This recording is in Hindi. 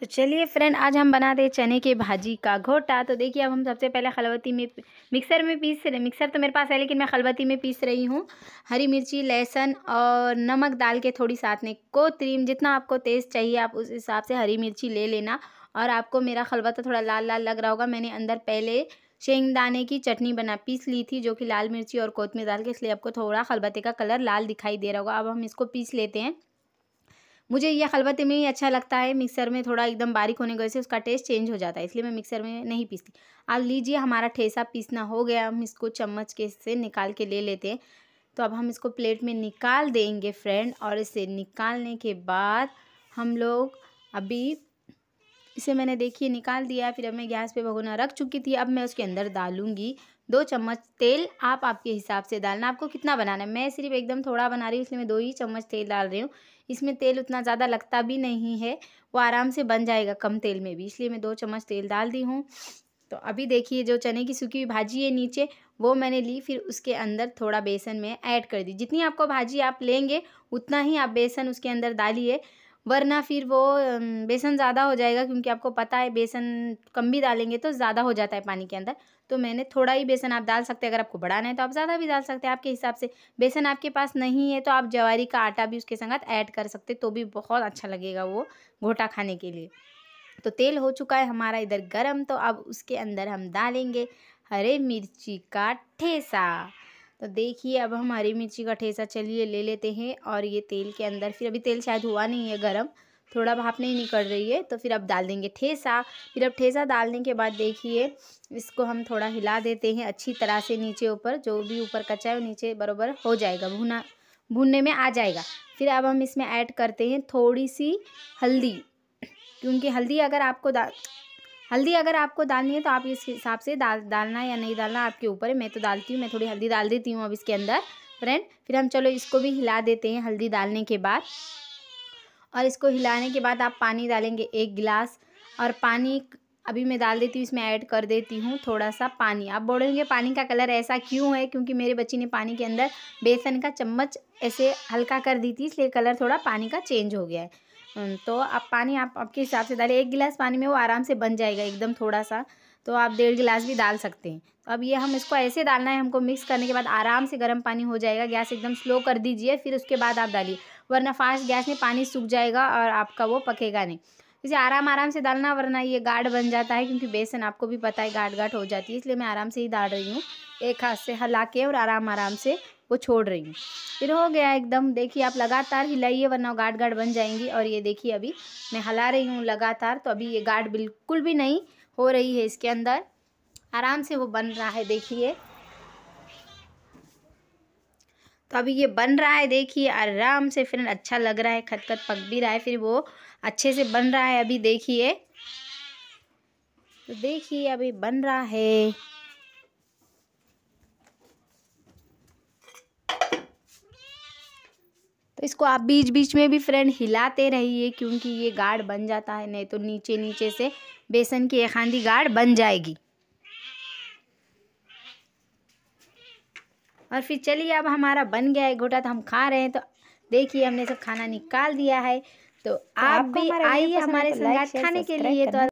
तो चलिए फ्रेंड आज हम बनाते हैं चने के भाजी का घोटा तो देखिए अब हम सबसे पहले खलबती में मिक्सर में पीस रहे मिक्सर तो मेरे पास है लेकिन मैं खलबती में पीस रही हूँ हरी मिर्ची लहसुन और नमक डाल के थोड़ी साथ में कोतरीम जितना आपको तेज़ चाहिए आप उस हिसाब से हरी मिर्ची ले लेना और आपको मेरा खलबत्ता थोड़ा लाल लाल लग रहा होगा मैंने अंदर पहले शेंगदाने की चटनी बना पीस ली थी जो कि लाल मिर्ची और कोतमीर डाल के इसलिए आपको थोड़ा खलबते का कलर लाल दिखाई दे रहा होगा अब हम इसको पीस लेते हैं मुझे यह खलबत्ते में ही अच्छा लगता है मिक्सर में थोड़ा एकदम बारीक होने की वजह से उसका टेस्ट चेंज हो जाता है इसलिए मैं मिक्सर में नहीं पीसती अब लीजिए हमारा ठेसा पीसना हो गया हम इसको चम्मच के से निकाल के ले लेते हैं तो अब हम इसको प्लेट में निकाल देंगे फ्रेंड और इसे निकालने के बाद हम लोग अभी इसे मैंने देखिए निकाल दिया फिर अब मैं गैस पे भगोना रख चुकी थी अब मैं उसके अंदर डालूंगी दो चम्मच तेल आप आपके हिसाब से डालना आपको कितना बनाना है मैं सिर्फ एकदम थोड़ा बना रही हूँ इसलिए मैं दो ही चम्मच तेल डाल रही हूँ इसमें तेल उतना ज़्यादा लगता भी नहीं है वो आराम से बन जाएगा कम तेल में भी इसलिए मैं दो चम्मच तेल डाल दी हूँ तो अभी देखिए जो चने की सूखी हुई भाजी है नीचे वो मैंने ली फिर उसके अंदर थोड़ा बेसन में ऐड कर दी जितनी आपको भाजी आप लेंगे उतना ही आप बेसन उसके अंदर डालिए वरना फिर वो बेसन ज़्यादा हो जाएगा क्योंकि आपको पता है बेसन कम भी डालेंगे तो ज़्यादा हो जाता है पानी के अंदर तो मैंने थोड़ा ही बेसन आप डाल सकते हैं अगर आपको बढ़ाना है तो आप ज़्यादा भी डाल सकते हैं आपके हिसाब से बेसन आपके पास नहीं है तो आप जवारी का आटा भी उसके संगत ऐड कर सकते तो भी बहुत अच्छा लगेगा वो घोटा खाने के लिए तो तेल हो चुका है हमारा इधर गर्म तो अब उसके अंदर हम डालेंगे हरे मिर्ची का ठेसा तो देखिए अब हम हरी मिर्ची का ठेसा चलिए ले लेते हैं और ये तेल के अंदर फिर अभी तेल शायद हुआ नहीं है गर्म थोड़ा भाप नहीं निकल रही है तो फिर अब डाल देंगे ठेसा फिर अब ठेसा डालने के बाद देखिए इसको हम थोड़ा हिला देते हैं अच्छी तरह से नीचे ऊपर जो भी ऊपर कचा है वो नीचे बराबर हो जाएगा भुना भुनने में आ जाएगा फिर अब हम इसमें ऐड करते हैं थोड़ी सी हल्दी क्योंकि हल्दी अगर आपको हल्दी अगर आपको डालनी है तो आप इस हिसाब से डाल डालना या नहीं डालना आपके ऊपर है मैं तो डालती हूँ मैं थोड़ी हल्दी डाल देती हूँ अब इसके अंदर फ्रेंड फिर हम चलो इसको भी हिला देते हैं हल्दी डालने के बाद और इसको हिलाने के बाद आप पानी डालेंगे एक गिलास और पानी अभी मैं डाल देती हूँ इसमें ऐड कर देती हूँ थोड़ा सा पानी आप बोलेंगे पानी का कलर ऐसा क्यों है क्योंकि मेरे बच्ची ने पानी के अंदर बेसन का चम्मच ऐसे हल्का कर दी थी इसलिए कलर थोड़ा पानी का चेंज हो गया है हम्म, तो आप पानी आप आपके हिसाब से डालिए एक गिलास पानी में वो आराम से बन जाएगा एकदम थोड़ा सा तो आप डेढ़ गिलास भी डाल सकते हैं तो अब ये हम इसको ऐसे डालना है हमको मिक्स करने के बाद आराम से गर्म पानी हो जाएगा गैस एकदम स्लो कर दीजिए फिर उसके बाद आप डालिए वरना फास्ट गैस में पानी सूख जाएगा और आपका वो पकेगा नहीं इसे आराम आराम से डालना वरना ये गाढ़ बन जाता है क्योंकि बेसन आपको भी पता है गाढ़ गाढ़ हो जाती है इसलिए मैं आराम से ही डाल रही हूँ एक हाथ से हला के और आराम आराम से वो छोड़ रही हूँ फिर हो गया एकदम देखिए आप लगातार हिलाइए वरना गाढ़ गाट बन जाएंगी और ये देखिए अभी मैं हला रही हूँ लगातार तो अभी ये गाढ़ बिल्कुल भी नहीं हो रही है इसके अंदर आराम से वो बन रहा है देखिए तो अभी ये बन रहा है देखिए आराम से फिर अच्छा लग रहा है खतखत पक भी रहा है फिर वो अच्छे से बन रहा है अभी देखिए तो देखिए अभी बन रहा है तो इसको आप बीच बीच में भी फ्रेंड हिलाते रहिए क्योंकि ये गाढ़ बन जाता है नहीं तो नीचे नीचे से बेसन की एक आंधी गाढ़ बन जाएगी और फिर चलिए अब हमारा बन गया है घोटा तो हम खा रहे हैं तो देखिए हमने सब खाना निकाल दिया है तो, तो आप भी आइए हमारे तो संग खाने के लिए तो